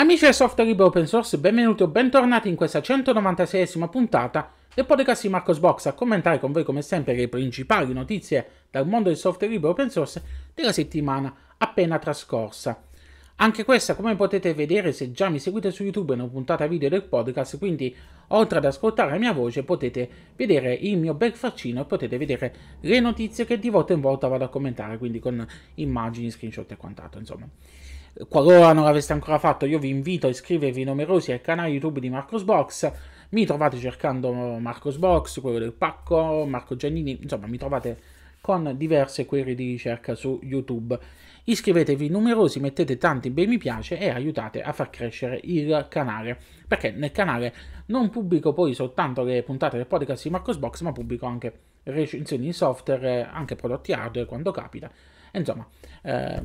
Amici del software libero open source, benvenuti o bentornati in questa 196esima puntata del podcast di Marcos Box a commentare con voi come sempre le principali notizie dal mondo del software libero open source della settimana appena trascorsa. Anche questa, come potete vedere se già mi seguite su YouTube, è una puntata video del podcast, quindi oltre ad ascoltare la mia voce potete vedere il mio bel faccino e potete vedere le notizie che di volta in volta vado a commentare, quindi con immagini, screenshot e quant'altro, insomma. Qualora non l'aveste ancora fatto, io vi invito a iscrivervi numerosi al canale YouTube di Marcosbox. Mi trovate cercando Marcosbox, quello del pacco, Marco Giannini, insomma, mi trovate con diverse query di ricerca su YouTube. Iscrivetevi numerosi, mettete tanti bei mi piace e aiutate a far crescere il canale, perché nel canale non pubblico poi soltanto le puntate del podcast di Marcosbox, ma pubblico anche recensioni di software, anche prodotti hardware quando capita. Insomma, eh,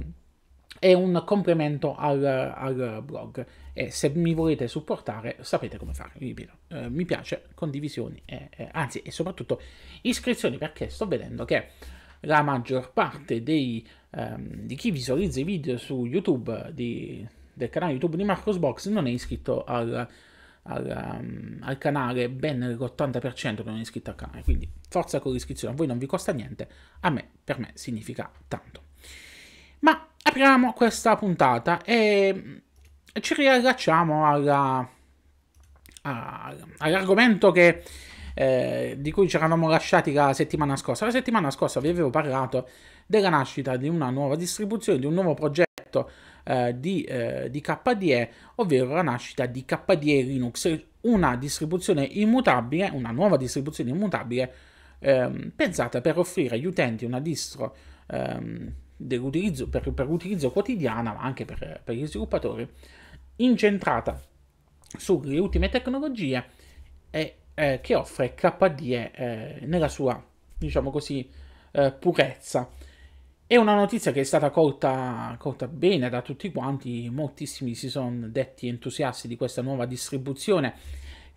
è un complemento al, al blog e se mi volete supportare sapete come fare, ripeto, eh, mi piace, condivisioni, e, eh, anzi e soprattutto iscrizioni perché sto vedendo che la maggior parte dei, ehm, di chi visualizza i video su YouTube di, del canale YouTube di Marcosbox non è iscritto al, al, um, al canale, ben l'80% non è iscritto al canale, quindi forza con l'iscrizione, a voi non vi costa niente, a me, per me significa tanto. Ma apriamo questa puntata e ci riallacciamo all'argomento che, eh, di cui ci eravamo lasciati la settimana scorsa. La settimana scorsa vi avevo parlato della nascita di una nuova distribuzione, di un nuovo progetto eh, di, eh, di, KDE, ovvero la nascita di KDE Linux, una distribuzione immutabile, una nuova distribuzione immutabile ehm, pensata per offrire agli utenti una distro ehm, dell'utilizzo, per, per l'utilizzo quotidiana, ma anche per, per gli sviluppatori, incentrata sulle ultime tecnologie e eh, che offre KDE eh, nella sua, diciamo così, eh, purezza. È una notizia che è stata colta, colta bene da tutti quanti, moltissimi si sono detti entusiasti di questa nuova distribuzione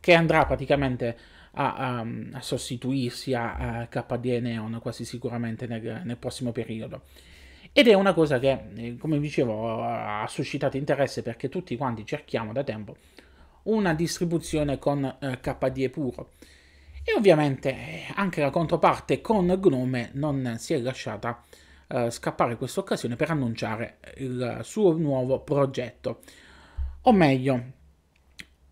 che andrà praticamente a, a, a sostituirsi a, a KDE Neon quasi sicuramente nel, nel prossimo periodo. Ed è una cosa che, eh, come dicevo, ha suscitato interesse perché tutti quanti cerchiamo da tempo una distribuzione con eh, KDE puro. E ovviamente eh, anche la controparte con Gnome non si è lasciata eh, scappare questa occasione per annunciare il suo nuovo progetto. O meglio,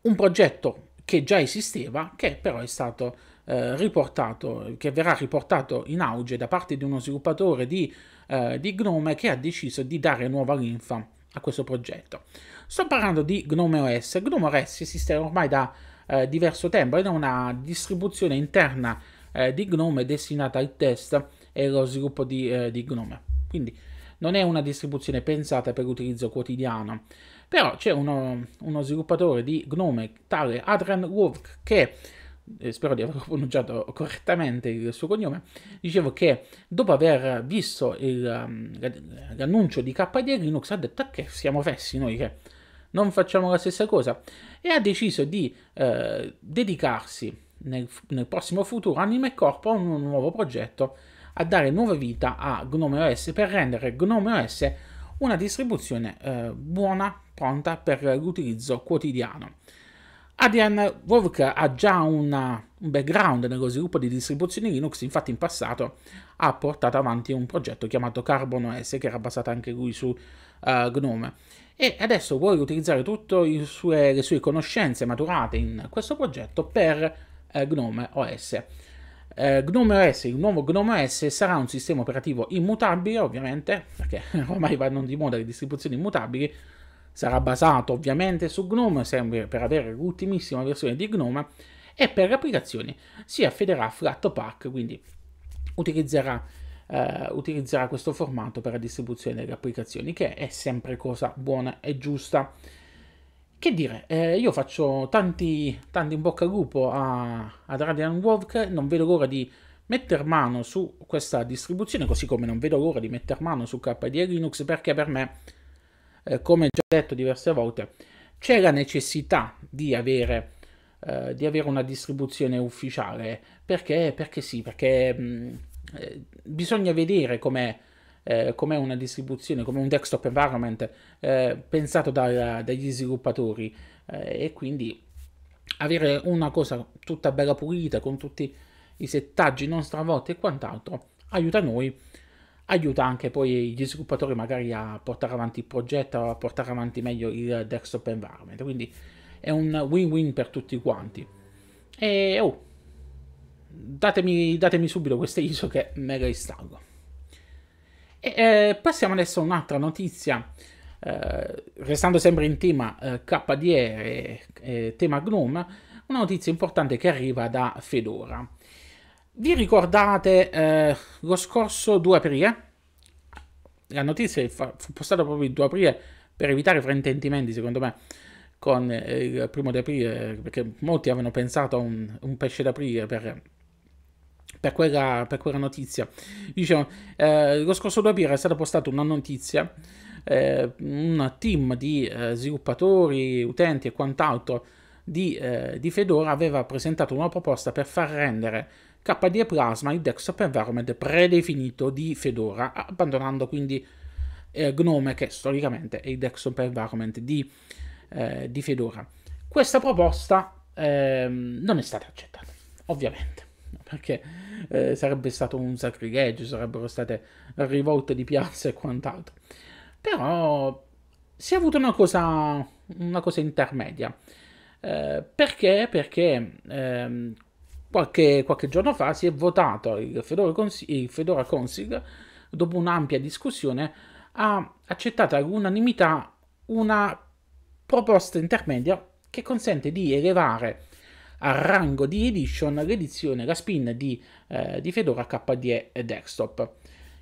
un progetto che già esisteva, che però è stato eh, riportato, che verrà riportato in auge da parte di uno sviluppatore di eh, di Gnome che ha deciso di dare nuova linfa a questo progetto. Sto parlando di Gnome OS. Gnome OS esiste ormai da eh, diverso tempo ed è una distribuzione interna eh, di Gnome destinata al test e allo sviluppo di, eh, di Gnome. Quindi non è una distribuzione pensata per l'utilizzo quotidiano. Però c'è uno, uno, sviluppatore di Gnome, tale Adrian Wolf, che eh, spero di aver pronunciato correttamente il suo cognome, dicevo che dopo aver visto il, um, l'annuncio di KDE Linux ha detto ah, che siamo fessi noi che non facciamo la stessa cosa e ha deciso di eh, dedicarsi nel, nel, prossimo futuro anima e corpo a un, un nuovo progetto a dare nuova vita a Gnome OS per rendere Gnome OS una distribuzione eh, buona, pronta per l'utilizzo quotidiano. Adrian Work ha già una, un background nello sviluppo di distribuzioni Linux, infatti in passato ha portato avanti un progetto chiamato Carbon OS che era basato anche lui su uh, Gnome e adesso vuole utilizzare tutte le sue conoscenze maturate in questo progetto per uh, Gnome OS. Eh, Gnome OS, il nuovo Gnome OS sarà un sistema operativo immutabile ovviamente perché ormai vanno di moda le distribuzioni immutabili Sarà basato ovviamente su GNOME, sempre per avere l'ultimissima versione di GNOME, e per le applicazioni si affiderà a Flatpak, quindi utilizzerà, eh, utilizzerà questo formato per la distribuzione delle applicazioni, che è sempre cosa buona e giusta. Che dire, eh, io faccio tanti, tanti in bocca al lupo a, ad Radian Walk, non vedo l'ora di metter mano su questa distribuzione, così come non vedo l'ora di metter mano su KDE Linux, perché per me eh, come già detto diverse volte, c'è la necessità di avere, eh, di avere una distribuzione ufficiale. Perché? Perché sì, perché mh, mm, eh, bisogna vedere com'è, eh, com'è una distribuzione, come un desktop environment eh, pensato da, dagli sviluppatori eh, e quindi avere una cosa tutta bella pulita con tutti i settaggi non stravolti e quant'altro aiuta noi aiuta anche poi gli sviluppatori magari a portare avanti il progetto, a portare avanti meglio il desktop environment, quindi è un win-win per tutti quanti. E oh, datemi, datemi subito queste ISO che me le installo. E, eh, passiamo adesso a un'altra notizia, eh, restando sempre in tema eh, KDE, eh, tema GNOME, una notizia importante che arriva da Fedora. Vi ricordate eh, lo scorso 2 aprile? La notizia fu postata proprio il 2 aprile per evitare fraintendimenti, secondo me, con eh, il primo di aprile, perché molti avevano pensato a un, un pesce d'aprile per, per, quella, per, quella, notizia. Diciamo, eh, lo scorso 2 aprile è stata postata una notizia, eh, un team di eh, sviluppatori, utenti e quant'altro di, eh, di Fedora aveva presentato una proposta per far rendere KDE Plasma, il desktop environment predefinito di Fedora, abbandonando quindi eh, Gnome, che storicamente è il desktop environment di, eh, di Fedora. Questa proposta ehm, non è stata accettata, ovviamente perché eh, sarebbe stato un sacrilegio, sarebbero state rivolte di piazza e quant'altro. Però si è avuta una cosa, una cosa intermedia. Eh, perché? Perché ehm, Qualche, qualche, giorno fa si è votato il Fedora, Consi- il Fedora Consigl, dopo un'ampia discussione, ha accettato all'unanimità una proposta intermedia che consente di elevare a rango di edition l'edizione, la spin di, eh, di Fedora KDE Desktop.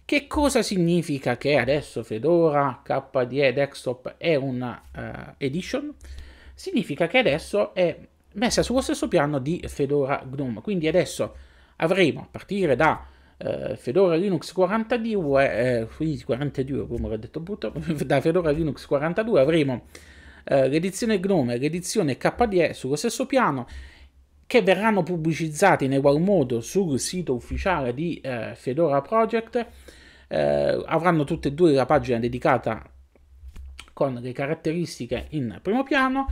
Che cosa significa che adesso Fedora KDE Desktop è una eh, edition? Significa che adesso è messa sullo stesso piano di Fedora GNOME. Quindi adesso avremo, a partire da eh, Fedora Linux 42, eh, 42 come ho detto brutto, da Fedora Linux 42 avremo eh, l'edizione GNOME e l'edizione KDE sullo stesso piano che verranno pubblicizzati in ugual modo sul sito ufficiale di eh, Fedora Project. Eh, avranno tutte e due la pagina dedicata con le caratteristiche in primo piano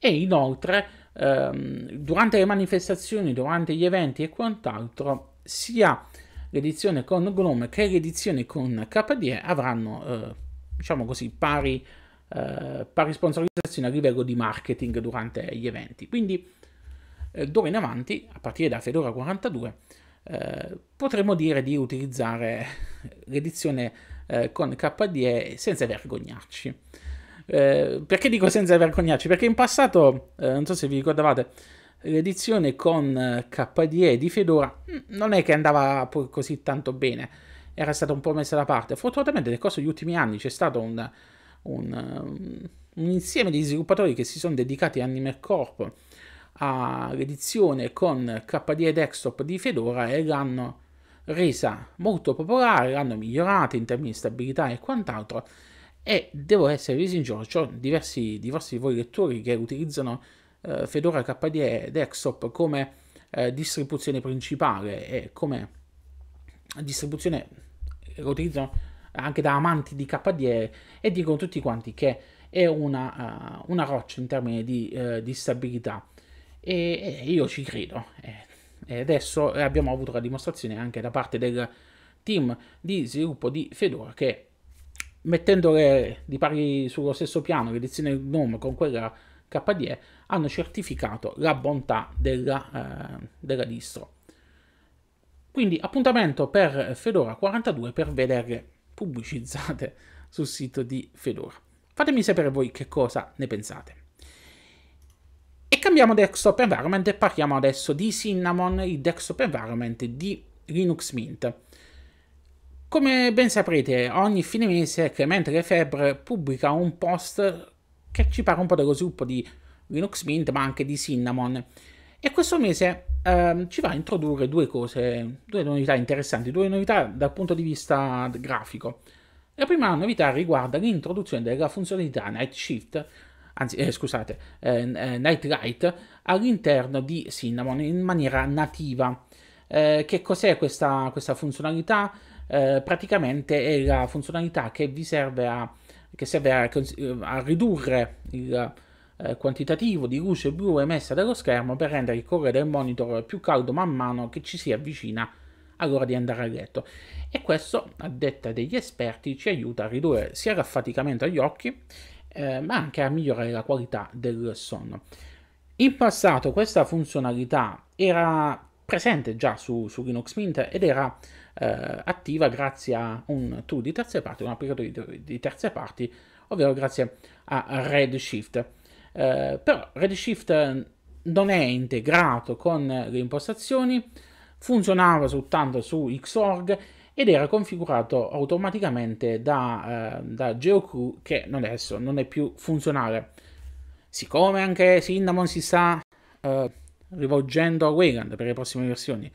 e inoltre ehm, durante le manifestazioni, durante gli eventi e quant'altro, sia l'edizione con Gnome che l'edizione con KDE avranno, eh, diciamo così, pari, eh, pari sponsorizzazione a livello di marketing durante gli eventi. Quindi eh, d'ora in avanti, a partire da Fedora 42, eh, potremmo dire di utilizzare l'edizione eh, con KDE senza vergognarci. Eh, perché dico senza vergognarci? Perché in passato, eh, non so se vi ricordavate, l'edizione con eh, KDE di Fedora mm, non è che andava così tanto bene, era stata un po' messa da parte. Fortunatamente nel corso degli ultimi anni c'è stato un, un, um, un insieme di sviluppatori che si sono dedicati a Animal Corp all'edizione con KDE Desktop di Fedora e l'hanno resa molto popolare, l'hanno migliorata in termini di stabilità e quant'altro e devo essere sincero, ho diversi, diversi di voi lettori che utilizzano eh, Fedora KDE Desktop come eh, distribuzione principale e come distribuzione eh, lo utilizzano anche da amanti di KDE e dicono tutti quanti che è una, uh, una roccia in termini di, uh, di stabilità e, e, io ci credo e adesso abbiamo avuto la dimostrazione anche da parte del team di sviluppo di Fedora che mettendole di pari sullo stesso piano l'edizione GNOME con quella KDE, hanno certificato la bontà della, eh, della distro. Quindi appuntamento per Fedora 42 per vederle pubblicizzate sul sito di Fedora. Fatemi sapere voi che cosa ne pensate. E cambiamo desktop environment e parliamo adesso di Cinnamon, il desktop environment di Linux Mint. Come ben saprete, ogni fine mese Clemente Lefebvre pubblica un post che ci parla un po' dello sviluppo di Linux Mint, ma anche di Cinnamon. E questo mese ehm, ci va a introdurre due cose, due novità interessanti, due novità dal punto di vista grafico. La prima novità riguarda l'introduzione della funzionalità Night Shift, anzi eh, scusate, eh, eh Nightlight all'interno di Cinnamon in maniera nativa. Eh, che cos'è questa, questa funzionalità? Eh, praticamente è la funzionalità che vi serve a, serve a, eh, a ridurre il eh, quantitativo di luce blu emessa dallo schermo per rendere il colore del monitor più caldo man mano che ci si avvicina all'ora di andare a letto e questo a detta degli esperti ci aiuta a ridurre sia l'affaticamento agli occhi eh, ma anche a migliorare la qualità del sonno in passato questa funzionalità era presente già su, su Linux Mint ed era eh, attiva grazie a un tool di terze parti, un applicatore di, di terze parti, ovvero grazie a Redshift. Eh, però Redshift non è integrato con le impostazioni, funzionava soltanto su Xorg ed era configurato automaticamente da, eh, da GeoQ che non adesso non è più funzionale. Siccome anche Cinnamon si sta eh, rivolgendo a Wayland per le prossime versioni,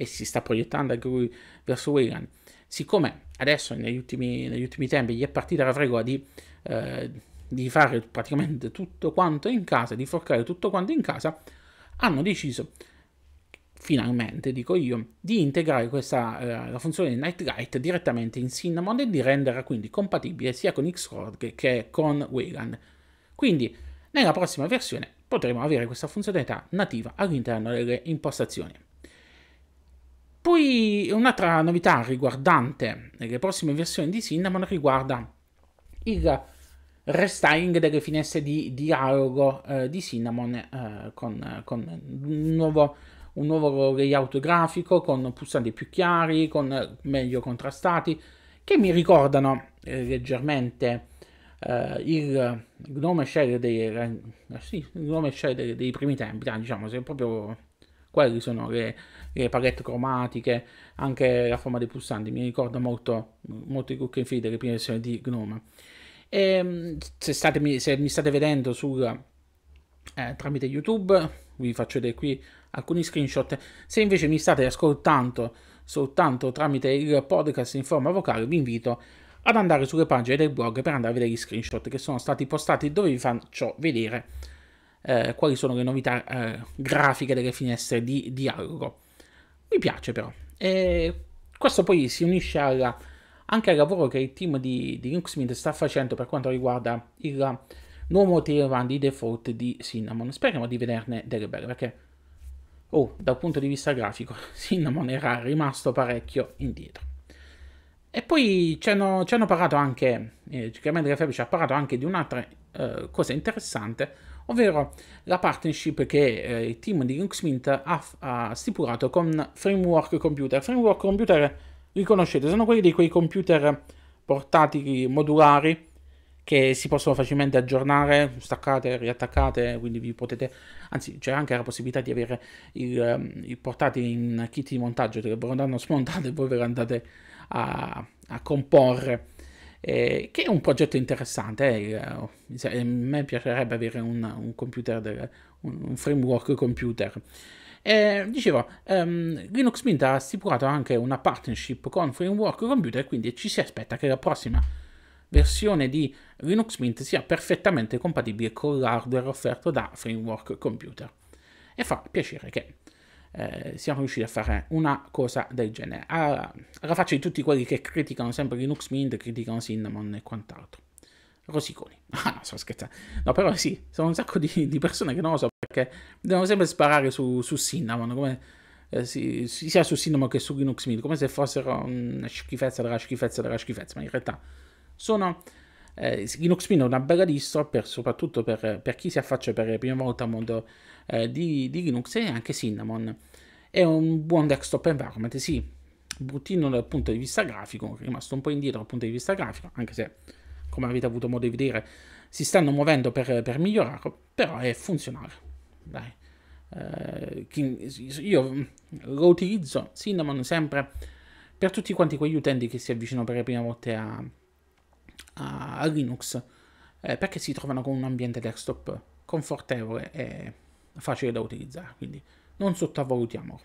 e si sta proiettando anche lui verso Weyland. Siccome adesso negli ultimi, negli ultimi, tempi gli è partita la fregola di, eh, di, fare praticamente tutto quanto in casa, di forcare tutto quanto in casa, hanno deciso finalmente, dico io, di integrare questa, eh, la funzione di Nightlight direttamente in Cinnamon e di renderla quindi compatibile sia con Xcode che, che con Wayland. Quindi nella prossima versione potremo avere questa funzionalità nativa all'interno delle impostazioni. Poi un'altra novità riguardante le prossime versioni di Cinnamon riguarda il restyling delle finestre di dialogo eh, di Cinnamon eh, con, con un, nuovo, un, nuovo, layout grafico, con pulsanti più chiari, con meglio contrastati, che mi ricordano eh, leggermente eh, il Gnome Shell dei, eh, sì, dei, dei, primi tempi, diciamo, se proprio quelli sono le le palette cromatiche, anche la forma dei pulsanti, mi ricorda molto, molto i Cook and Feed, le prime versioni di Gnome. E, ehm, se, state, se mi state vedendo sul, eh, tramite YouTube, vi faccio vedere qui alcuni screenshot. Se invece mi state ascoltando soltanto tramite il podcast in forma vocale, vi invito ad andare sulle pagine del blog per andare a vedere gli screenshot che sono stati postati dove vi faccio vedere eh, quali sono le novità eh, grafiche delle finestre di dialogo. Mi piace però. E questo poi si unisce alla, anche al lavoro che il team di, di Linksmith sta facendo per quanto riguarda il nuovo tier di default di Cinnamon. Speriamo di vederne delle belle perché, oh, dal punto di vista grafico, Cinnamon era rimasto parecchio indietro. E poi ci hanno, parlato anche, eh, Chiaramente la Fabio ci ha parlato anche di un'altra eh, cosa interessante ovvero la partnership che eh, il team di Linux Mint ha, ha, stipulato con Framework Computer. Framework Computer li conoscete, sono quelli di quei computer portatili modulari che si possono facilmente aggiornare, staccate, riattaccate, quindi vi potete, anzi c'è anche la possibilità di avere il, ehm, il portatile in kit di montaggio, che ve lo danno smontato e voi ve lo andate a, a comporre eh, che è un progetto interessante. Eh. eh cioè, a me piacerebbe avere un, un computer, del, un, framework computer. Eh, dicevo, ehm, Linux Mint ha stipulato anche una partnership con Framework Computer, quindi ci si aspetta che la prossima versione di Linux Mint sia perfettamente compatibile con l'hardware offerto da Framework Computer. E fa piacere che eh, siamo riusciti a fare una cosa del genere. Alla, alla, faccia di tutti quelli che criticano sempre Linux Mint, criticano Cinnamon e quant'altro. Rosiconi. Ah, no, sto scherzando. No, però sì, sono un sacco di, di persone che non lo so perché devono sempre sparare su, su Cinnamon, come, eh, sia su Cinnamon che su Linux Mint, come se fossero una schifezza della schifezza della schifezza, ma in realtà sono... Eh, Linux Mint è una bella distro, per, soprattutto per, per, chi si affaccia per la prima volta al mondo eh, di, di, Linux e anche Cinnamon. È un buon desktop environment, sì, bruttino dal punto di vista grafico, rimasto un po' indietro dal punto di vista grafico, anche se, come avete avuto modo di vedere, si stanno muovendo per, per migliorarlo, però è funzionale. Dai. Eh, io lo utilizzo Cinnamon sempre per tutti quanti quegli utenti che si avvicinano per le prime volte a, a, a Linux, eh, perché si trovano con un ambiente desktop confortevole e facile da utilizzare, quindi non sottovalutiamolo.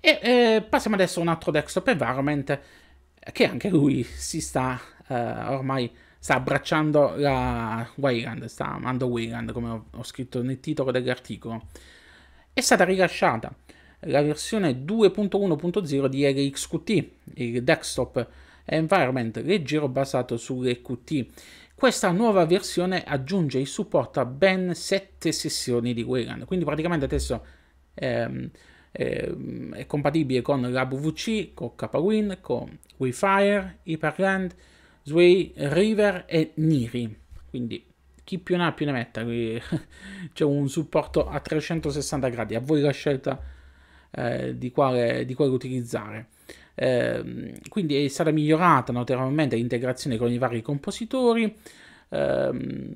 E eh, passiamo adesso a un altro desktop environment eh, che anche lui si sta eh, ormai sta abbracciando la Wayland, sta amando Wayland come ho, ho scritto nel titolo dell'articolo. È stata rilasciata la versione 2.1.0 di LXQT, il desktop environment leggero basato sulle Qt questa nuova versione aggiunge il supporto a ben 7 sessioni di Wayland, quindi praticamente adesso ehm, ehm, è compatibile con la l'ABVC, con KWin, con WiFire, HyperLand, Sway, River e Niri. Quindi chi più ne ha più ne metta, qui c'è un supporto a 360 gradi, a voi la scelta eh, di, quale, di quale utilizzare. Eh, quindi stata migliorata notevolmente l'integrazione con i vari compositori. Eh,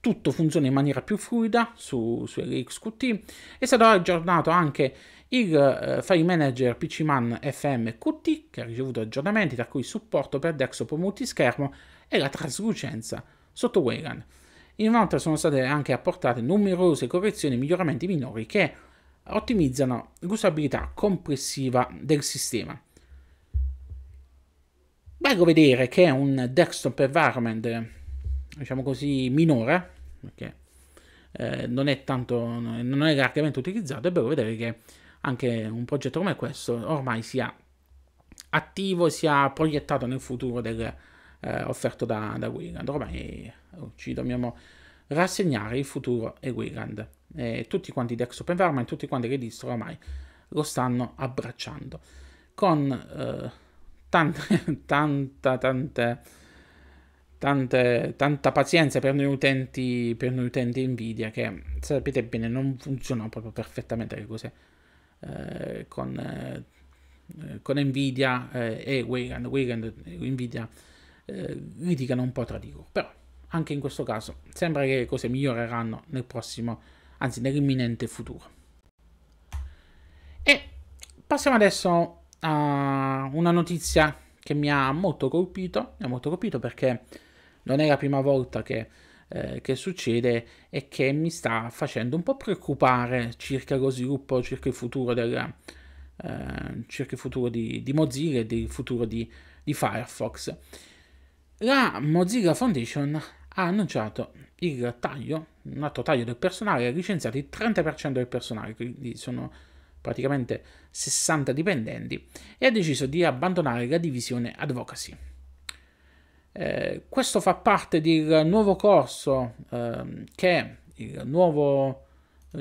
tutto funziona in maniera più fluida su, su LXQT È stato aggiornato anche il eh, file manager PCMAN FMQT che ha ricevuto aggiornamenti tra cui supporto per desktop multischermo e la traslucenza sotto Wayland. Inoltre sono state anche apportate numerose correzioni e miglioramenti minori che ottimizzano l'usabilità complessiva del sistema. Bello vedere che è un desktop environment, diciamo così, minore, perché eh, non è tanto, non è largamente utilizzato, è bello vedere che anche un progetto come questo ormai sia attivo, sia proiettato nel futuro del, eh, offerto da, da Wayland. Ormai eh, ci dobbiamo rassegnare il futuro e Wigand. Eh, tutti quanti i Dex Open e tutti quanti che distro oramai lo stanno abbracciando. Con eh, tante, tanta, tante, tante, tanta pazienza per noi, utenti, per noi utenti Nvidia, che sapete bene non funzionano proprio perfettamente le cose eh, con, eh, con, Nvidia eh, e Wigand. Wigand e Nvidia eh, litigano un po' tra di loro, però anche in questo caso sembra che le cose miglioreranno nel prossimo, anzi nell'imminente futuro. E passiamo adesso a una notizia che mi ha molto colpito, mi ha molto colpito perché non è la prima volta che, eh, che succede e che mi sta facendo un po' preoccupare circa lo sviluppo, circa il futuro, del, eh, circa il futuro di, di Mozilla e del futuro di, di Firefox. La Mozilla Foundation ha annunciato il taglio, un atto taglio del personale, ha licenziato il 30% del personale, quindi sono praticamente 60 dipendenti, e ha deciso di abbandonare la divisione advocacy. Eh, questo fa parte del nuovo corso eh, che il nuovo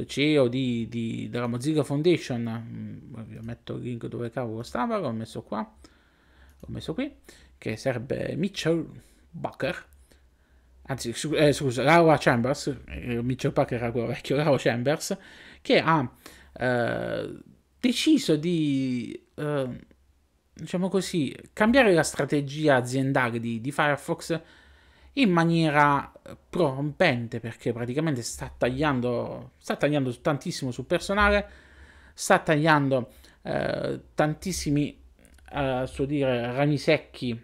CEO di, di, della Mozilla Foundation, vi mm, metto il link dove cavolo stava, l'ho messo qua, l'ho messo qui, che sarebbe Mitchell Bucker, anzi su, eh, scusa, Laura Chambers, eh, Mitchell Bucker era quello vecchio, Laura Chambers, che ha eh, deciso di, eh, diciamo così, cambiare la strategia aziendale di, di Firefox in maniera prorompente perché praticamente sta tagliando, sta tagliando tantissimo sul personale, sta tagliando eh, tantissimi a suo dire rami secchi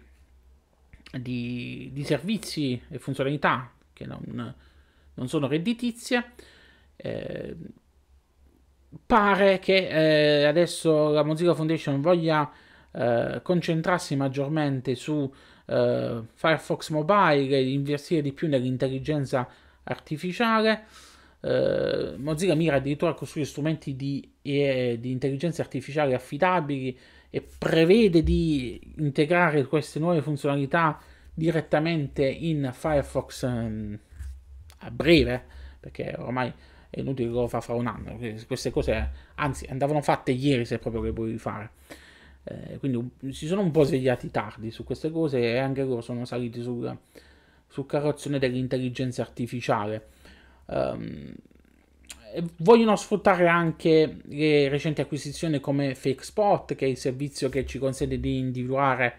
di, di servizi e funzionalità che non, non sono redditizie. Eh, pare che eh, adesso la Mozilla Foundation voglia eh, concentrarsi maggiormente su eh, Firefox Mobile e investire di più nell'intelligenza artificiale. Eh, Mozilla mira addirittura a costruire strumenti di, eh, di intelligenza artificiale affidabili e prevede di integrare queste nuove funzionalità direttamente in Firefox ehm, a breve, perché ormai è inutile che lo fa fra un anno, queste cose anzi andavano fatte ieri se proprio le volevi fare. Eh, quindi si sono un po' svegliati tardi su queste cose e anche loro sono saliti sul, sul carrozzone dell'intelligenza artificiale. Um, eh, vogliono sfruttare anche le eh, recenti acquisizioni come Fake Spot, che è il servizio che ci consente di individuare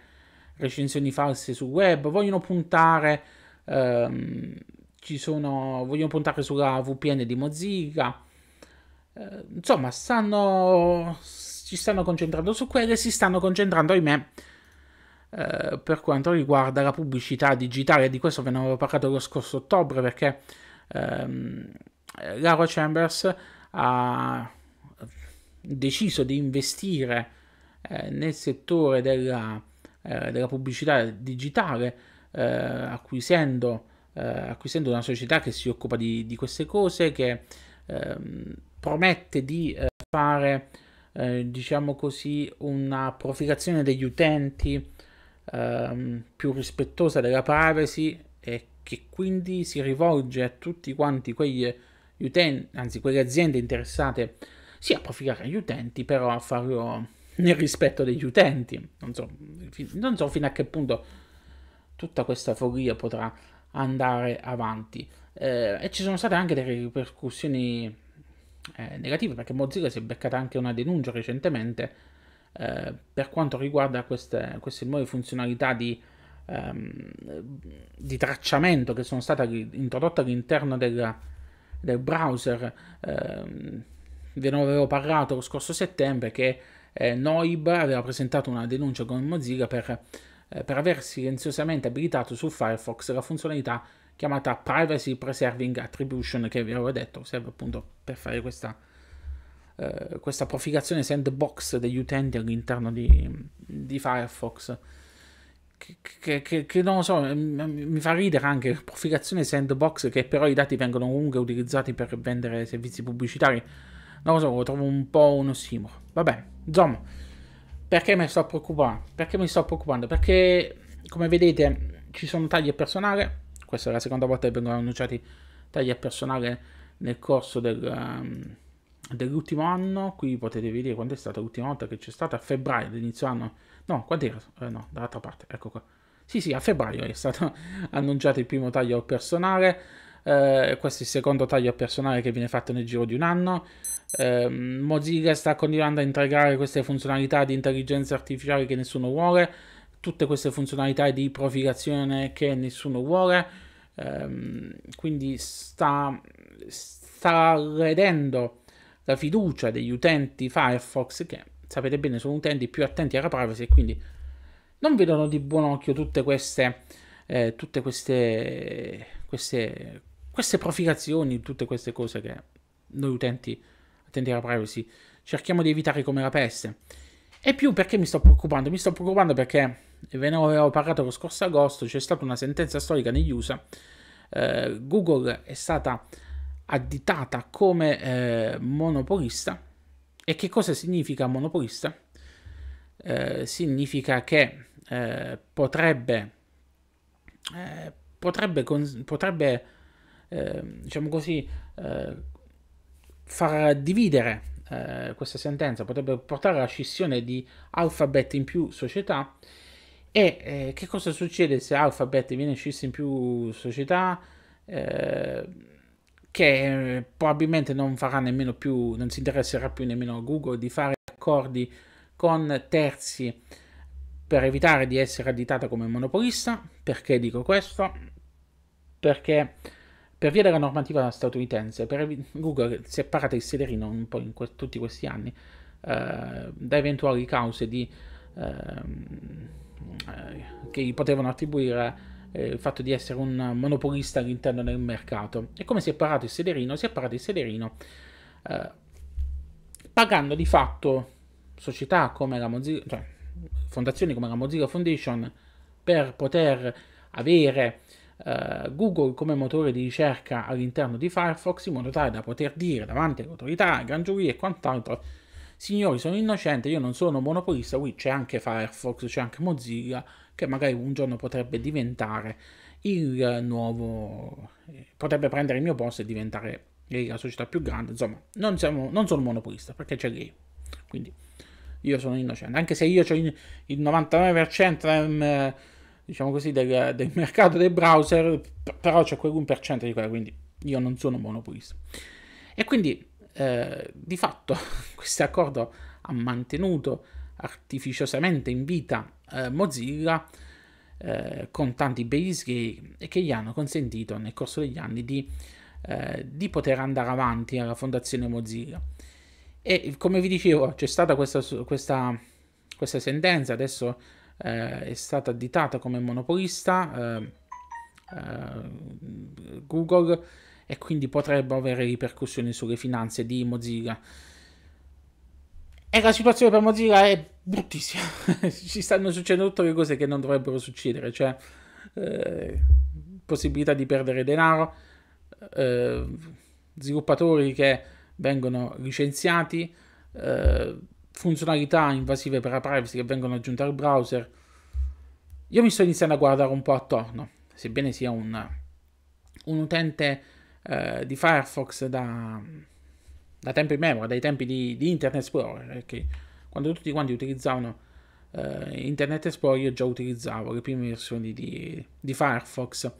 recensioni false sul web, vogliono puntare, ehm, sono, vogliono puntare sulla VPN di Mozilla, eh, insomma stanno, ci stanno concentrando su quelle, si stanno concentrando, ahimè, eh, per quanto riguarda la pubblicità digitale, di questo ve ne avevo parlato lo scorso ottobre perché... Ehm, Laura eh, Chambers ha deciso di investire eh, nel settore della, eh, della pubblicità digitale, eh, acquisendo, eh, acquisendo, una società che si occupa di, di queste cose, che ehm, promette di eh, fare, diciamo così, una profilazione degli utenti ehm, più rispettosa della privacy e che quindi si rivolge a tutti quanti quegli gli utenti, anzi quelle aziende interessate sì a profilare gli utenti, però a farlo nel rispetto degli utenti. Non so, non so fino a che punto tutta questa follia potrà andare avanti. Eh, e ci sono state anche delle ripercussioni eh, negative perché Mozilla si è beccata anche una denuncia recentemente eh, per quanto riguarda queste, queste nuove funzionalità di, ehm, di, tracciamento che sono state introdotte all'interno della, del browser, ehm, ve ne avevo parlato lo scorso settembre, che eh, Noib aveva presentato una denuncia con Mozilla per, eh, per aver silenziosamente abilitato su Firefox la funzionalità chiamata Privacy Preserving Attribution, che vi avevo detto serve appunto per fare questa, eh, questa profilazione sandbox degli utenti all'interno di, di Firefox che, che, che, non lo so, mi fa ridere anche profilazione sandbox che però i dati vengono comunque utilizzati per vendere servizi pubblicitari. Non lo so, lo trovo un po' uno simolo. Vabbè, insomma, perché mi sto preoccupando? Perché mi sto preoccupando? Perché, come vedete, ci sono tagli al personale. Questa è la seconda volta che vengono annunciati tagli al personale nel corso del, um, dell'ultimo anno. Qui potete vedere quando è stata l'ultima volta che c'è stata, a febbraio, all'inizio anno No, quando era? Eh, no, dall'altra parte, ecco qua. Sì, sì, a febbraio è stato annunciato il primo taglio personale. Eh, questo è il secondo taglio personale che viene fatto nel giro di un anno. Eh, Mozilla sta continuando a integrare queste funzionalità di intelligenza artificiale che nessuno vuole, tutte queste funzionalità di profilazione che nessuno vuole. Eh, quindi sta, sta ledendo la fiducia degli utenti Firefox che sapete bene, sono utenti più attenti alla privacy e quindi non vedono di buon occhio tutte queste, eh, tutte queste, queste, queste profilazioni, tutte queste cose che noi utenti attenti alla privacy cerchiamo di evitare come la peste. E più perché mi sto preoccupando? Mi sto preoccupando perché ve ne avevo parlato lo scorso agosto, c'è stata una sentenza storica negli USA, eh, Google è stata additata come eh, monopolista e che cosa significa monopolista? Eh, significa che eh, potrebbe, eh, potrebbe, potrebbe ehm, diciamo così, eh, far dividere eh, questa sentenza, potrebbe portare alla scissione di Alphabet in più società. E eh, che cosa succede se Alphabet viene scisso in più società? che eh, probabilmente non farà nemmeno più, non si interesserà più nemmeno a Google di fare accordi con terzi per evitare di essere additata come monopolista. Perché dico questo? Perché per via della normativa statunitense, Google si è parata il sederino un po' in que- tutti questi anni eh, da eventuali cause di, ehm, eh, che gli potevano attribuire eh, il fatto di essere un monopolista all'interno del mercato. E come si è parato il sederino? Si è parato il sederino eh, pagando di fatto società come la Mozilla, cioè fondazioni come la Mozilla Foundation per poter avere eh, Google come motore di ricerca all'interno di Firefox in modo tale da poter dire davanti alle autorità, ai gran giurie e quant'altro signori sono innocente, io non sono monopolista, qui c'è anche Firefox, c'è anche Mozilla, che magari un giorno potrebbe diventare il nuovo, eh, potrebbe prendere il mio posto e diventare la società più grande, insomma, non, siamo, non sono monopolista perché c'è lei, quindi io sono innocente, anche se io ho il 99% eh, diciamo così, del, del, mercato dei browser, però c'è quell'1% di quello. quindi io non sono monopolista. E quindi eh, di fatto questo accordo ha mantenuto artificiosamente in vita eh, Mozilla eh, con tanti bei dischi e che gli hanno consentito nel corso degli anni di, eh, di poter andare avanti alla fondazione Mozilla. E come vi dicevo c'è stata questa, questa, questa sentenza, adesso eh, è stata additata come monopolista eh, eh, Google e quindi potrebbe avere ripercussioni sulle finanze di Mozilla. E la situazione per Mozilla è bruttissima. Ci stanno succedendo tutte le cose che non dovrebbero succedere, cioè eh, possibilità di perdere denaro, eh, sviluppatori che vengono licenziati, eh, funzionalità invasive per la privacy che vengono aggiunte al browser. Io mi sto iniziando a guardare un po' attorno, sebbene sia un, un utente eh, di Firefox da da tempo in memoria, dai tempi di, di Internet Explorer, perché eh, quando tutti quanti utilizzavano eh, Internet Explorer io già utilizzavo le prime versioni di, di Firefox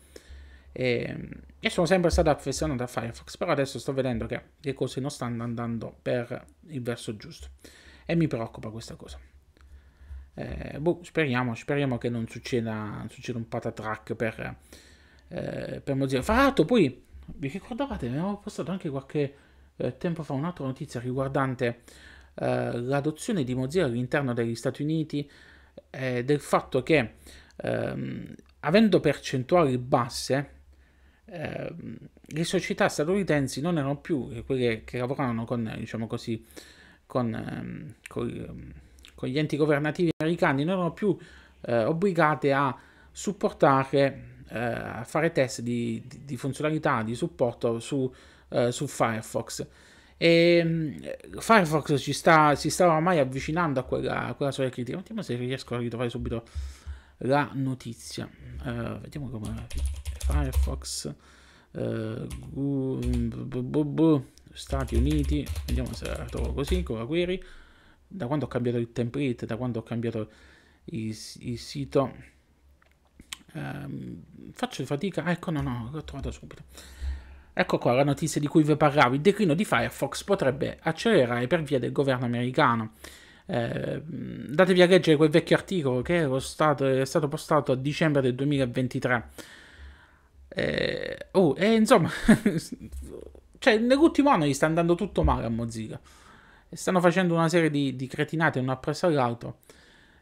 e, e, sono sempre stato affezionato a Firefox, però adesso sto vedendo che le cose non stanno andando per il verso giusto e mi preoccupa questa cosa. Eh, boh, speriamo, speriamo, che non succeda, succeda un patatrack per, eh, per Mozilla. Fra l'altro poi, vi ricordavate, ne avevo postato anche qualche eh, tempo fa un'altra notizia riguardante eh, l'adozione di Mozilla all'interno degli Stati Uniti e eh, del fatto che ehm, avendo percentuali basse ehm, le società statunitensi non erano più quelle che lavoravano con, diciamo così, con, ehm, con, ehm, con gli enti governativi americani, non erano più eh, obbligate a supportare, eh, a fare test di, di, di funzionalità, di supporto su eh, su Firefox. E mm, Firefox ci sta, si sta ormai avvicinando a quella, a quella soglia critica. Vediamo se riesco a ritrovare subito la notizia. Uh, vediamo come Firefox, uh, Stati Uniti. Vediamo se la trovo così con la query. Da quando ho cambiato il template, da quando ho cambiato il, il sito, uh, faccio fatica. Ah, ecco, no, no, l'ho trovato subito. Ecco qua la notizia di cui vi parlavo, il declino di Firefox potrebbe accelerare per via del governo americano. Eh, datevi a leggere quel vecchio articolo che è stato, è stato postato a dicembre del 2023. Eh, oh, e eh, insomma, cioè, nell'ultimo anno gli sta andando tutto male a Mozilla. Stanno facendo una serie di, di cretinate uno appresso all'altro.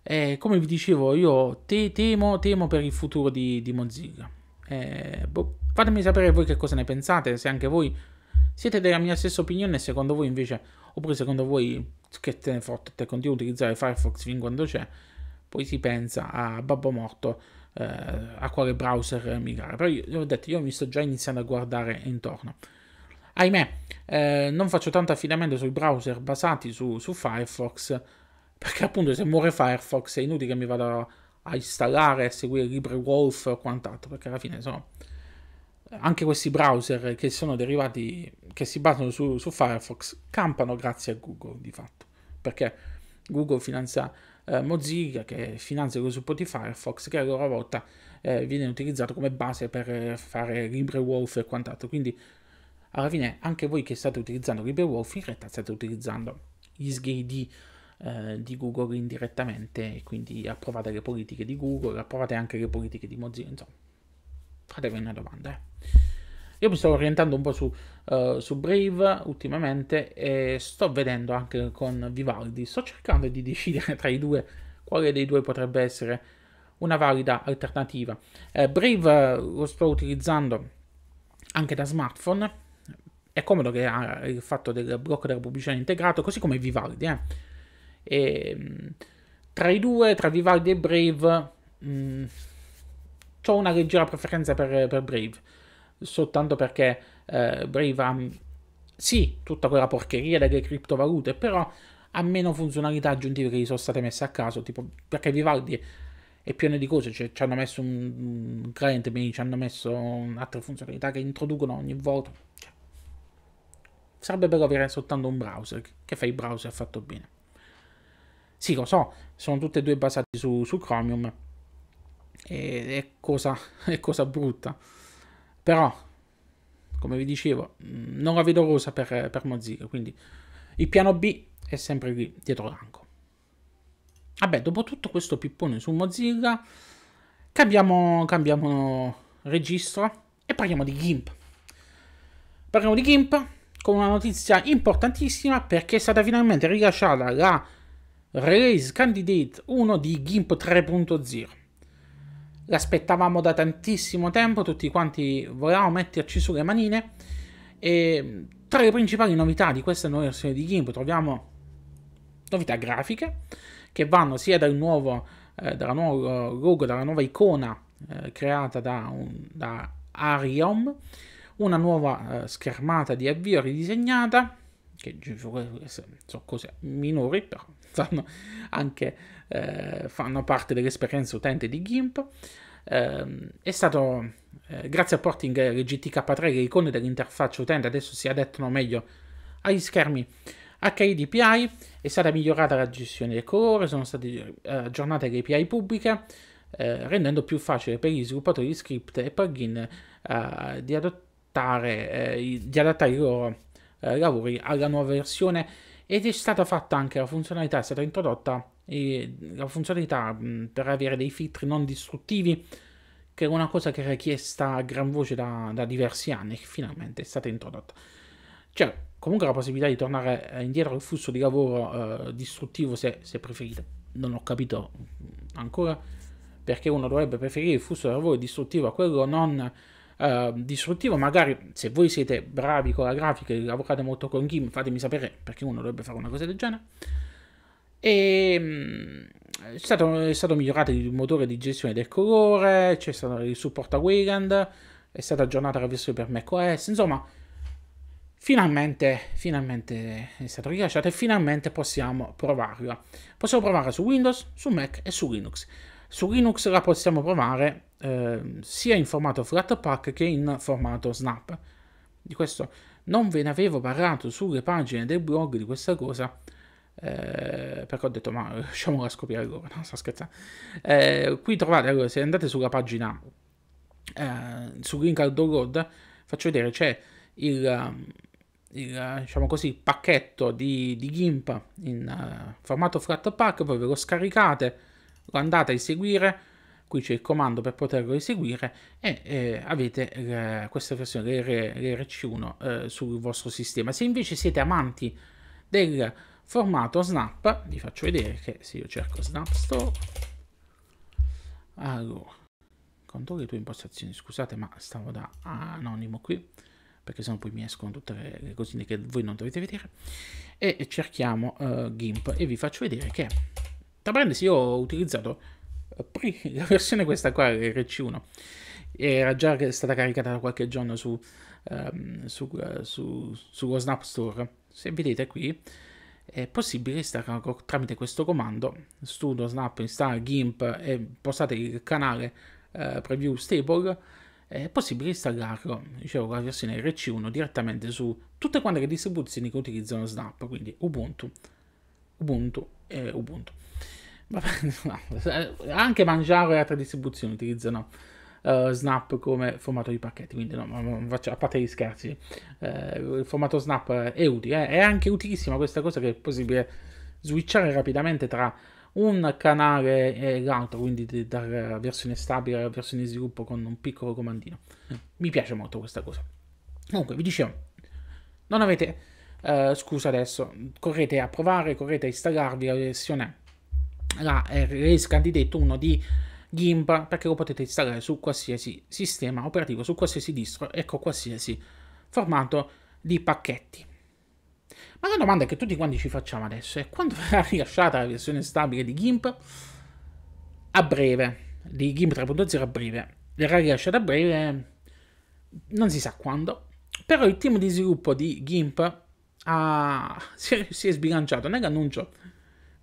E eh, come vi dicevo, io te, temo, temo per il futuro di, di Mozilla. Eh, boh. Fatemi sapere voi che cosa ne pensate, se anche voi siete della mia stessa opinione, secondo voi invece, oppure secondo voi che te ne fotte, te continui a utilizzare Firefox fin quando c'è, poi si pensa a babbo morto eh, a quale browser migrare. Però io, ho detto, io mi sto già iniziando a guardare intorno. Ahimè, eh, non faccio tanto affidamento sui browser basati su, su Firefox, perché appunto se muore Firefox è inutile che mi vada a installare, a seguire LibreWolf o quant'altro, perché alla fine sono anche questi browser che sono derivati, che si basano su, su Firefox, campano grazie a Google di fatto, perché Google finanzia eh, Mozilla che finanzia supporto di Firefox che a loro volta eh, viene utilizzato come base per fare LibreWolf e quant'altro. Quindi alla fine anche voi che state utilizzando LibreWolf in realtà state utilizzando gli SGD eh, di Google indirettamente e quindi approvate le politiche di Google, approvate anche le politiche di Mozilla, insomma fatevi una domanda. Eh. Io mi sto orientando un po' su, uh, su, Brave ultimamente e sto vedendo anche con Vivaldi, sto cercando di decidere tra i due quale dei due potrebbe essere una valida alternativa. Eh, Brave eh, lo sto utilizzando anche da smartphone, è comodo che ha il fatto del blocco della pubblicità integrato, così come Vivaldi. Eh. E, ehm, tra i due, tra Vivaldi e Brave... Mh, mm, ho una leggera preferenza per, per Brave, soltanto perché eh, Brave ha sì tutta quella porcheria delle criptovalute, però ha meno funzionalità aggiuntive che gli sono state messe a caso, tipo perché Vivaldi è pieno di cose, cioè, ci hanno messo un, un client, ci hanno messo altre funzionalità che introducono ogni volta. sarebbe bello avere soltanto un browser, che fa il browser fatto bene. Sì, lo so, sono tutte e due basati su, su Chromium, e è cosa, è cosa brutta. Però, come vi dicevo, mm, non la vedo rosa per, per Mozilla, quindi il piano B è sempre lì, dietro l'angolo. Vabbè, dopo tutto questo pippone su Mozilla, cambiamo, cambiamo registro e parliamo di GIMP. Parliamo di GIMP con una notizia importantissima perché è stata finalmente rilasciata la Release Candidate 1 di GIMP 3.0 l'aspettavamo da tantissimo tempo, tutti quanti volevamo metterci sulle manine e tra le principali novità di questa nuova versione di Gimp troviamo novità grafiche che vanno sia dal nuovo, eh, dalla nuova logo, dalla nuova icona eh, creata da, un, da, Ariom, una nuova eh, schermata di avvio ridisegnata, che sono cose minori, però stanno anche eh, fanno parte dell'esperienza utente di GIMP. Eh, è stato eh, grazie al porting GTK3 le icone dell'interfaccia utente adesso si adattano meglio agli schermi HDPI, è stata migliorata la gestione del colore, sono state eh, aggiornate le API pubbliche, eh, rendendo più facile per gli sviluppatori di script e plugin eh, di adottare, di adattare i loro lavori alla nuova versione ed è stata fatta anche la funzionalità, è stata introdotta e la funzionalità per avere dei filtri non distruttivi che è una cosa che era richiesta a gran voce da, da diversi anni che finalmente è stata introdotta. C'è cioè, comunque la possibilità di tornare eh, indietro al flusso di lavoro eh, distruttivo se, se, preferite. Non ho capito ancora perché uno dovrebbe preferire il flusso di lavoro distruttivo a quello non eh, distruttivo. Magari se voi siete bravi con la grafica e lavorate molto con GIM, fatemi sapere perché uno dovrebbe fare una cosa del genere. E, ehm, è, stato, è stato migliorato il motore di gestione del colore, c'è stato il supporto a Wayland, è stata aggiornata la versione per macOS, insomma, finalmente, finalmente è stato rilasciato e finalmente possiamo provarla. Possiamo provare su Windows, su Mac e su Linux. Su Linux la possiamo provare eh, sia in formato Flatpak che in formato Snap. Di questo non ve ne avevo parlato sulle pagine del blog di questa cosa, eh, perché ho detto, ma eh, lasciamola scoprire allora, no, sto scherzando. Eh, qui trovate, allora, ecco, se andate sulla pagina, eh, su Green Card Road, faccio vedere, c'è il, eh, il, diciamo così, il pacchetto di, di GIMP in uh, formato flat pack, voi ve lo scaricate, lo andate a eseguire, qui c'è il comando per poterlo eseguire e eh, avete le, questa versione l'RC1 eh, sul vostro sistema. Se invece siete amanti del Formato Snap, vi faccio vedere che se io cerco Snap Store, allora, controllo le tue impostazioni, scusate ma stavo da anonimo qui, perché sennò poi mi escono tutte le, cosine che voi non dovete vedere, e, cerchiamo uh, GIMP e vi faccio vedere che, tra parentesi io ho utilizzato eh, la versione questa qua, RC1, era già stata caricata da qualche giorno su, um, su, uh, su, sullo Snap Store. Se vedete qui è possibile installare tramite questo comando sudo snap install gimp e postate il canale eh, preview stable è possibile installarlo dicevo con la versione rc1 direttamente su tutte quante le distribuzioni che utilizzano snap quindi ubuntu ubuntu e ubuntu Vabbè, no, anche mangiare e altre distribuzioni utilizzano uh, Snap come formato di pacchetti, quindi no, faccio, a parte gli scherzi, eh, il formato Snap è utile, eh, è anche utilissima questa cosa che è possibile switchare rapidamente tra un canale e l'altro, quindi dalla versione stabile alla versione di sviluppo con un piccolo comandino. Mi piace molto questa cosa. Comunque, vi dicevo, non avete eh, scusa adesso, correte a provare, correte a installarvi la versione la eh, RS Candidate 1 di GIMP perché lo potete installare su qualsiasi sistema operativo, su qualsiasi distro e con qualsiasi formato di pacchetti. Ma la domanda che tutti quanti ci facciamo adesso è quando verrà rilasciata la versione stabile di GIMP? A breve, di GIMP 3.0 a breve. Verrà rilasciata a breve, non si sa quando, però il team di sviluppo di GIMP ha, si, è, si è sbilanciato nell'annuncio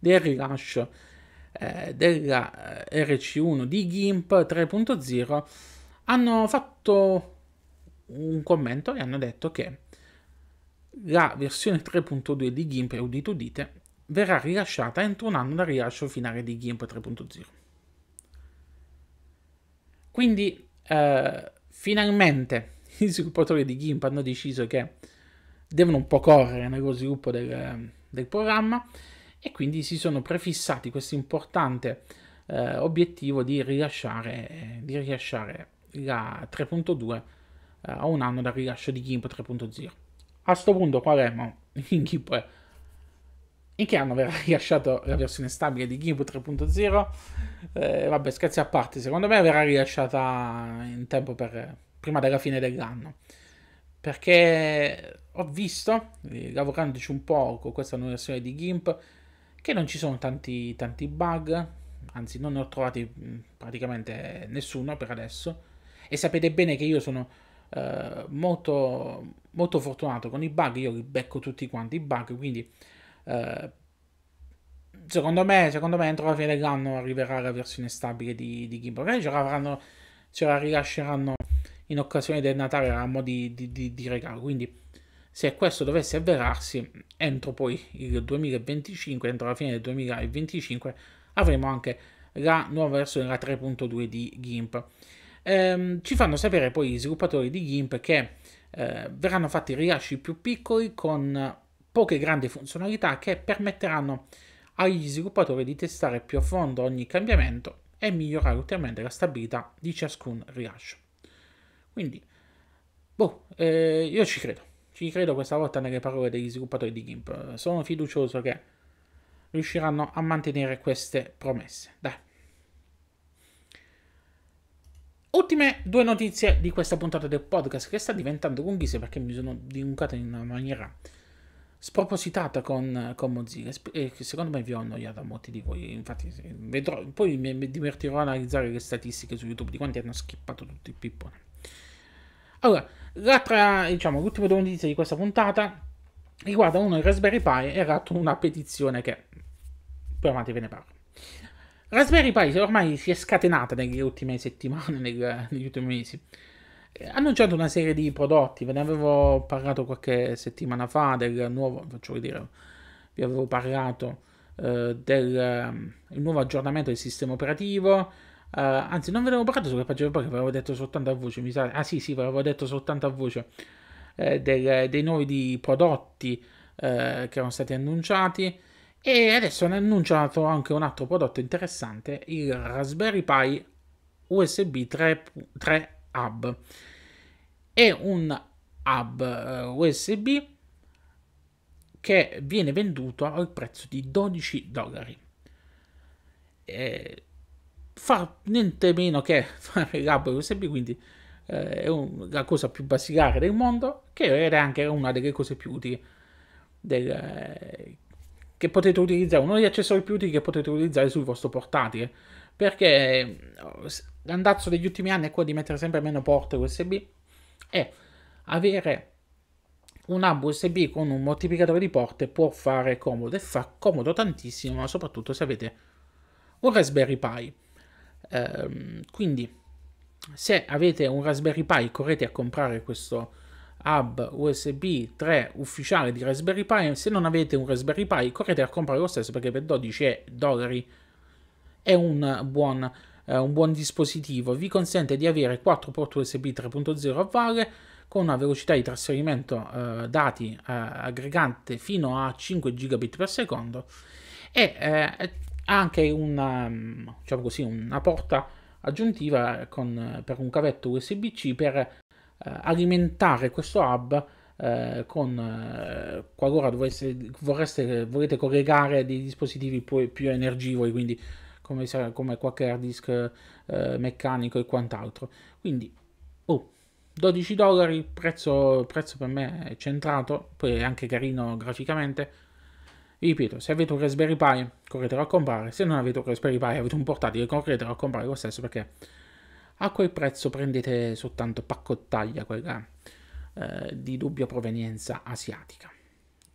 del rilascio eh, della eh, RC1 di GIMP 3.0 hanno fatto un commento e hanno detto che la versione 3.2 di GIMP, udito udite, verrà rilasciata entro un anno dal rilascio finale di GIMP 3.0. Quindi eh, finalmente gli sviluppatori di GIMP hanno deciso che devono un po' correre nello sviluppo del, del programma e quindi si sono prefissati questo importante eh, obiettivo di rilasciare, eh, di rilasciare la 3.2 eh, a un anno dal rilascio di GIMP 3.0. A questo punto Palermo in GIMP in che anno verrà rilasciata la versione stabile di GIMP 3.0? Eh, vabbè, scherzi a parte, secondo me verrà rilasciata in tempo per, prima della fine dell'anno. Perché ho visto, eh, lavorandoci un po' con questa nuova versione di GIMP, che non ci sono tanti, tanti bug, anzi non ne ho trovati mm, praticamente nessuno per adesso e sapete bene che io sono eh, molto, molto fortunato con i bug, io li becco tutti quanti i bug, quindi eh, secondo, me, secondo me entro la fine dell'anno arriverà la versione stabile di, di Gimbo, magari ce la, ce la rilasceranno in occasione del Natale a mo' di, di, di regalo, quindi se questo dovesse avverarsi, entro poi il 2025, entro la fine del 2025, avremo anche la nuova versione, la 3.2 di GIMP. Ehm, ci fanno sapere poi gli sviluppatori di GIMP che eh, verranno fatti rilasci più piccoli con poche grandi funzionalità che permetteranno agli sviluppatori di testare più a fondo ogni cambiamento e migliorare ulteriormente la stabilità di ciascun rilascio. Quindi, boh, eh, io ci credo. Ci credo questa volta nelle parole degli sviluppatori di GIMP. Sono fiducioso che riusciranno a mantenere queste promesse. Dai. Ultime due notizie di questa puntata del podcast che sta diventando lunghissima perché mi sono dilungato in una maniera spropositata con, con Mozilla eh, e secondo me vi ho annoiato a molti di voi infatti vedrò, poi mi, divertirò a analizzare le statistiche su YouTube di quanti hanno skippato tutto il pippone allora, l'altra, diciamo, l'ultima notizia di questa puntata riguarda uno il Raspberry Pi e ratto una petizione che più avanti ve ne parlo. Raspberry Pi ormai si è scatenata nelle ultime settimane, nel, negli ultimi mesi. Ha eh, annunciato una serie di prodotti, ve ne avevo parlato qualche settimana fa del nuovo, faccio vedere, vi avevo parlato eh, del ehm, nuovo aggiornamento del sistema operativo, Uh, anzi, non ve ne avevo parlato sulla pagina blog, avevo detto soltanto a voce, mi sa. Ah sì, sì, ve l'avevo detto soltanto a voce eh, del, eh, dei nuovi prodotti eh, che erano stati annunciati. E adesso hanno annunciato anche un altro prodotto interessante, il Raspberry Pi USB 3, 3 Hub. È un hub eh, USB che viene venduto al prezzo di 12 dollari. Eh, fa niente meno che fare il hub USB, quindi eh, è un, la cosa più basilare del mondo, che era anche una delle cose più utili del, eh, che potete utilizzare, uno degli accessori più utili che potete utilizzare sul vostro portatile, perché eh, l'andazzo degli ultimi anni è quello di mettere sempre meno porte USB e avere un hub USB con un moltiplicatore di porte può fare comodo e fa comodo tantissimo, soprattutto se avete un Raspberry Pi. Ehm, quindi, se avete un Raspberry Pi, correte a comprare questo hub USB 3 ufficiale di Raspberry Pi. Se non avete un Raspberry Pi, correte a comprare lo stesso perché per 12 dollari è un buon, eh, un buon dispositivo. Vi consente di avere 4 porti USB 3.0 a valle con una velocità di trasferimento eh, dati eh, aggregante fino a 5 gigabit per secondo e eh, anche una, um, diciamo così, una porta aggiuntiva con, eh, per un cavetto USB-C per eh, alimentare questo hub eh, con eh, qualora dovesse, vorreste, volete collegare dei dispositivi più, più energivori, quindi come, come qualche hard disk eh, meccanico e quant'altro. Quindi, oh, 12 dollari, prezzo, prezzo per me centrato, poi è anche carino graficamente Ripeto, se avete un Raspberry Pi corretelo a comprare, se non avete un Raspberry Pi avete un portatile corretelo a comprare lo stesso perché a quel prezzo prendete soltanto paccottaglia quella eh, di dubbia provenienza asiatica.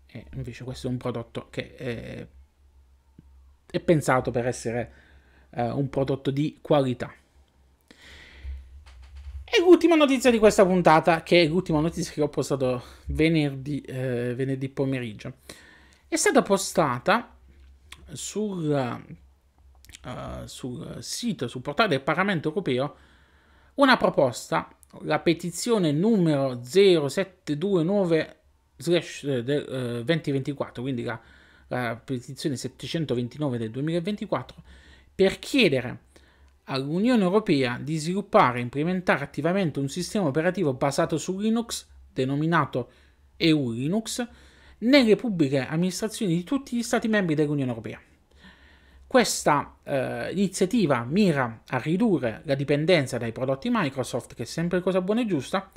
E invece questo è un prodotto che è, è pensato per essere eh, un prodotto di qualità. E l'ultima notizia di questa puntata, che è l'ultima notizia che ho postato venerdì, eh, venerdì pomeriggio è stata postata sul, uh, sul sito, sul portale del Parlamento europeo, una proposta, la petizione numero 0729 2024, eh, eh, quindi la, la petizione 729 del 2024, per chiedere all'Unione Europea di sviluppare e implementare attivamente un sistema operativo basato su Linux, denominato EU Linux, nelle pubbliche amministrazioni di tutti gli Stati membri dell'Unione Europea. Questa eh, iniziativa mira a ridurre la dipendenza dai prodotti Microsoft, che è sempre cosa buona e giusta,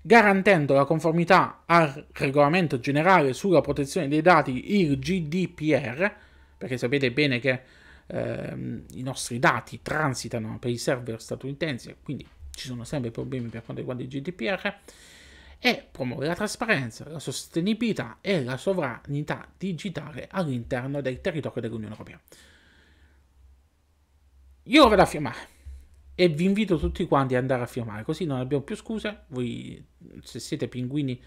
garantendo la conformità al regolamento generale sulla protezione dei dati, il GDPR, perché sapete bene che eh, i nostri dati transitano per i server statunitensi, quindi ci sono sempre problemi per quanto riguarda il GDPR, e promuove la trasparenza, la sostenibilità e la sovranità digitale all'interno del territorio dell'Unione Europea. Io lo vado a firmare e vi invito tutti quanti ad andare a firmare, così non abbiamo più scuse. Voi, se siete pinguini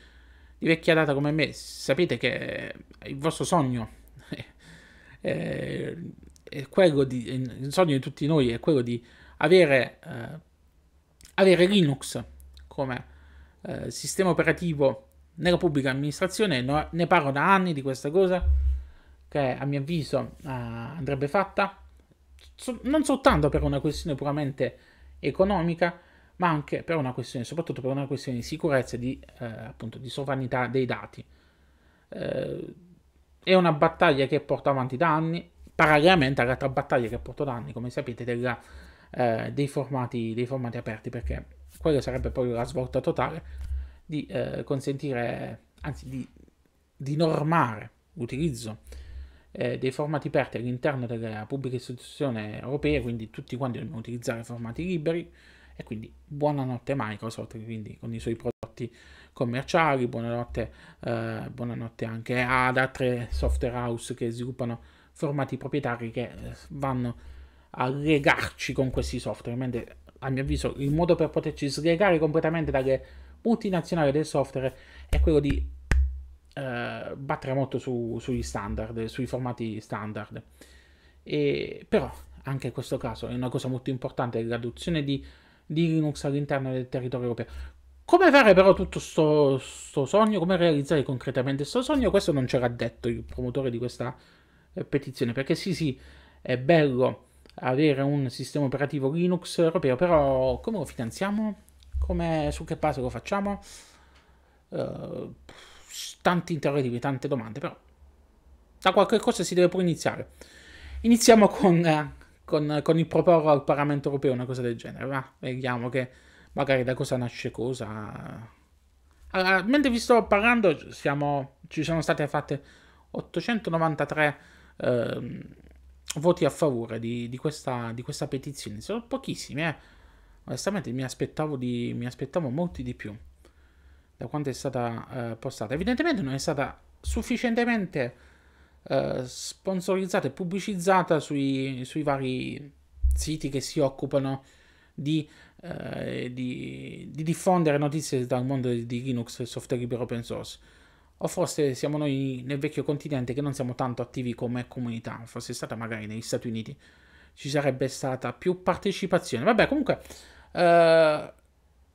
di vecchia data come me, sapete che il vostro sogno è, è, è quello di, il sogno di tutti noi è quello di avere, eh, avere Linux come eh, sistema operativo nella pubblica amministrazione, no, ne parlo da anni di questa cosa, che a mio avviso uh, andrebbe fatta, so, non soltanto per una questione puramente economica, ma anche per una questione, soprattutto per una questione di sicurezza e di, eh, appunto, di sovranità dei dati. Eh, è una battaglia che porto avanti da anni, parallelamente all'altra battaglia che porto da anni, come sapete, della, eh, dei, formati, dei formati aperti, perché quello sarebbe poi la svolta totale di eh, consentire, anzi di, di normare l'utilizzo eh, dei formati aperti all'interno della pubblica istituzione europea, quindi tutti quanti dobbiamo utilizzare formati liberi e quindi buonanotte Microsoft, quindi con i suoi prodotti commerciali, buonanotte, eh, buonanotte anche ad altre software house che sviluppano formati proprietari che eh, vanno a legarci con questi software, mentre a mio avviso, il modo per poterci slegare completamente dalle multinazionali del software è quello di eh, battere molto su, sugli standard, sui formati standard. E, però, anche in questo caso, è una cosa molto importante l'adozione di, di Linux all'interno del territorio europeo. Come fare però tutto questo sogno, come realizzare concretamente questo sogno, questo non ce l'ha detto il promotore di questa eh, petizione, perché sì sì, è bello avere un sistema operativo Linux europeo, però come lo finanziamo? Come, su che base lo facciamo? Uh, tanti interrogativi, tante domande, però da qualche cosa si deve pure iniziare. Iniziamo con, eh, con, con il proporre al Parlamento europeo una cosa del genere, va? Vediamo che magari da cosa nasce cosa. Allora, mentre vi sto parlando, siamo, ci sono state fatte 893 eh, voti a favore di, di, questa, di questa, petizione. Sono pochissimi, eh. Onestamente mi aspettavo, di, mi aspettavo, molti di più da quanto è stata eh, postata. Evidentemente non è stata sufficientemente eh, sponsorizzata e pubblicizzata sui, sui, vari siti che si occupano di, eh, di diffondere notizie dal mondo di Linux e software libero open source. O forse siamo noi nel vecchio continente che non siamo tanto attivi come comunità, fosse stata magari negli Stati Uniti, ci sarebbe stata più partecipazione. Vabbè, comunque, eh,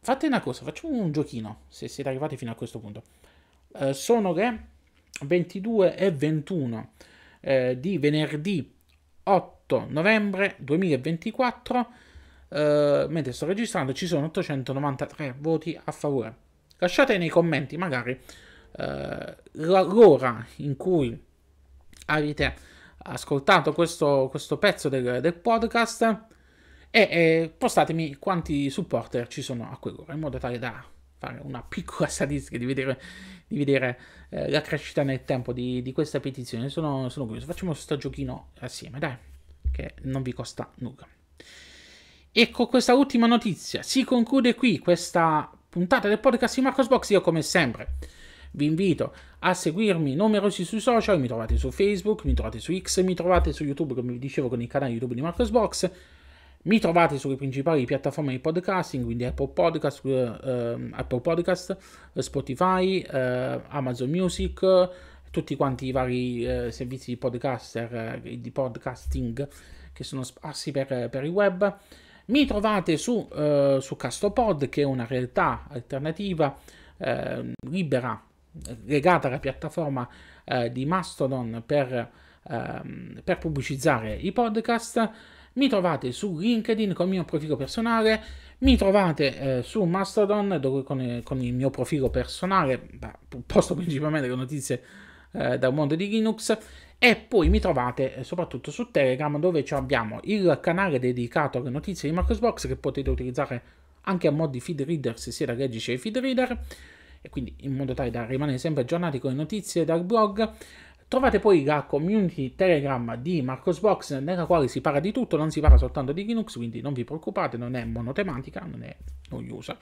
fate una cosa, facciamo un giochino, se siete arrivati fino a questo punto. Eh, sono le 22 e 21 eh, di venerdì 8 novembre 2024, eh, mentre sto registrando ci sono 893 voti a favore. Lasciate nei commenti magari eh, l'ora in cui avete ascoltato questo, questo pezzo del, del podcast e, e, postatemi quanti supporter ci sono a quell'ora in modo tale da fare una piccola statistica di vedere, di vedere eh, la crescita nel tempo di, di questa petizione sono, sono, curioso facciamo questo giochino assieme dai che non vi costa nulla e con questa ultima notizia si conclude qui questa puntata del podcast di Marcos Box io come sempre vi invito a seguirmi numerosi sui social, mi trovate su Facebook, mi trovate su X, mi trovate su YouTube, come vi dicevo con il canale YouTube di Marcos Box, mi trovate sulle principali piattaforme di podcasting, quindi Apple Podcast, eh, ehm, Apple Podcast eh, Spotify, eh, Amazon Music, tutti quanti i vari eh, servizi di, podcaster, eh, di podcasting che sono sparsi per, per il web. Mi trovate su, eh, su Castopod, che è una realtà alternativa eh, libera legata alla piattaforma eh, di Mastodon per, ehm, per, pubblicizzare i podcast. Mi trovate su LinkedIn con il mio profilo personale, mi trovate eh, su Mastodon dove, con, eh, con, il mio profilo personale, beh, posto principalmente le notizie eh, dal mondo di Linux, e poi mi trovate eh, soprattutto su Telegram dove abbiamo il canale dedicato alle notizie di Marcosbox che potete utilizzare anche a mod di feed reader se siete allergici ai feed reader e quindi in modo tale da rimanere sempre aggiornati con le notizie dal blog. Trovate poi la community Telegram di Marcosbox nella quale si parla di tutto, non si parla soltanto di Linux, quindi non vi preoccupate, non è monotematica, non è noiosa.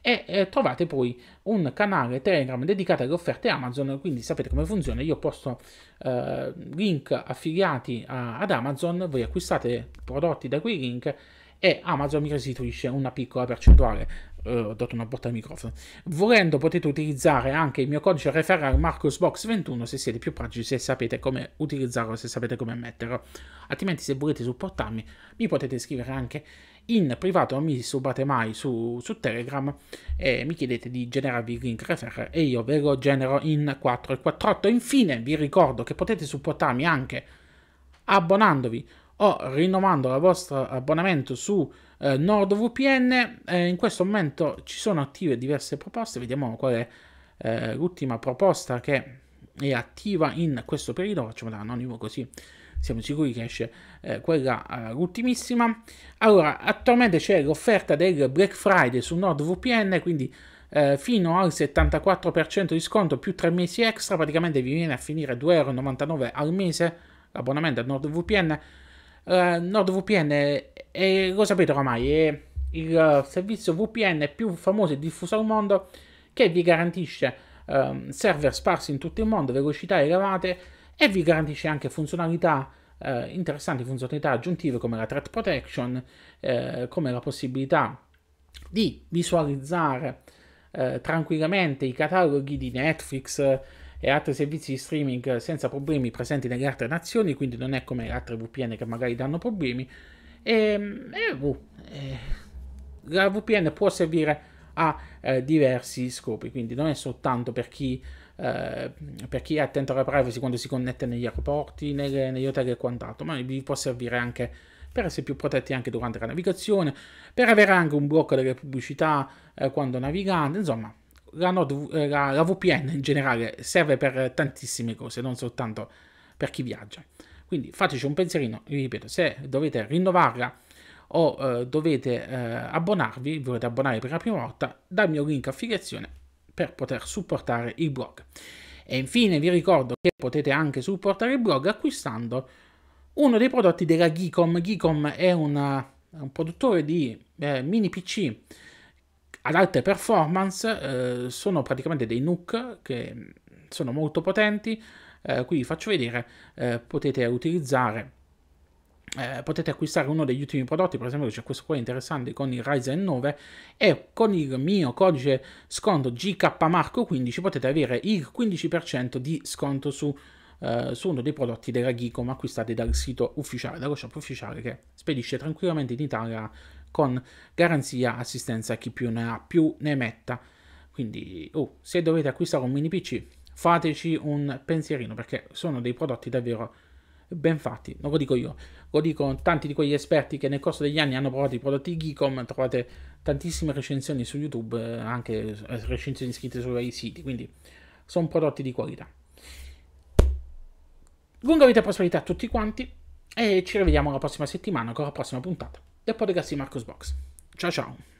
E eh, trovate poi un canale Telegram dedicato alle offerte Amazon, quindi sapete come funziona, io posto eh, link affiliati a, ad Amazon, voi acquistate prodotti da quei link e Amazon mi restituisce una piccola percentuale eh, ho dato una botta al microfono. Volendo potete utilizzare anche il mio codice referral MarcosBox21 se siete più pratici, se sapete come utilizzarlo, se sapete come metterlo. Altrimenti se volete supportarmi mi potete scrivere anche in privato, non mi subate mai su, su Telegram e mi chiedete di generarvi il link referral e io ve lo genero in 4 e 48. Infine vi ricordo che potete supportarmi anche abbonandovi o rinnovando il vostro abbonamento su eh, NordVPN. Eh, in questo momento ci sono attive diverse proposte, vediamo qual è eh, l'ultima proposta che è attiva in questo periodo, facciamo da anonimo così siamo sicuri che esce eh, quella eh, l'ultimissima. Allora, attualmente c'è l'offerta del Black Friday su NordVPN, quindi eh, fino al 74% di sconto più 3 mesi extra, praticamente vi viene a finire 2,99€ al mese l'abbonamento a NordVPN eh, NordVPN, è, lo sapete oramai, è il eh, servizio VPN più famoso e diffuso al mondo che vi garantisce eh, server sparsi in tutto il mondo, velocità elevate e vi garantisce anche funzionalità eh, interessanti, funzionalità aggiuntive come la threat protection, eh, come la possibilità di visualizzare tranquillamente i cataloghi di Netflix, e altri servizi di streaming senza problemi presenti nelle altre nazioni, quindi non è come le altre VPN che magari danno problemi. Ehm, e, e, uh, boh, eh, la VPN può servire a eh, diversi scopi, quindi non è soltanto per chi, eh, per chi, è attento alla privacy quando si connette negli aeroporti, nelle, negli hotel e quant'altro, ma vi può servire anche per essere più protetti anche durante la navigazione, per avere anche un blocco delle pubblicità eh, quando navigate, insomma la, Node, eh, la, la, VPN in generale serve per tantissime cose, non soltanto per chi viaggia. Quindi fateci un pensierino, vi ripeto, se dovete rinnovarla o eh, dovete eh, abbonarvi, volete abbonare per la prima volta, dal mio link affiliazione per poter supportare il blog. E infine vi ricordo che potete anche supportare il blog acquistando uno dei prodotti della Gicom. Gicom è una, eh, un produttore di eh, mini PC ad alte performance eh, sono praticamente dei NUC che sono molto potenti. Eh, qui vi faccio vedere, eh, potete utilizzare, eh, potete acquistare uno degli ultimi prodotti, per esempio c'è questo qua interessante con il Ryzen 9 e con il mio codice sconto GKMarco15 potete avere il 15% di sconto su Uh, su uno dei prodotti della Gicom acquistati dal sito ufficiale, dallo shop ufficiale che spedisce tranquillamente in Italia con garanzia assistenza a chi più ne ha più ne metta. Quindi oh, se dovete acquistare un mini PC fateci un pensierino perché sono dei prodotti davvero ben fatti, non lo dico io, lo dico tanti di quegli esperti che nel corso degli anni hanno provato i prodotti Geekom, trovate tantissime recensioni su YouTube, eh, anche eh, recensioni scritte sui siti, quindi sono prodotti di qualità. Lunga vita e prosperità a tutti quanti e ci rivediamo la prossima settimana con la prossima puntata del podcast di Marcos Box. Ciao ciao!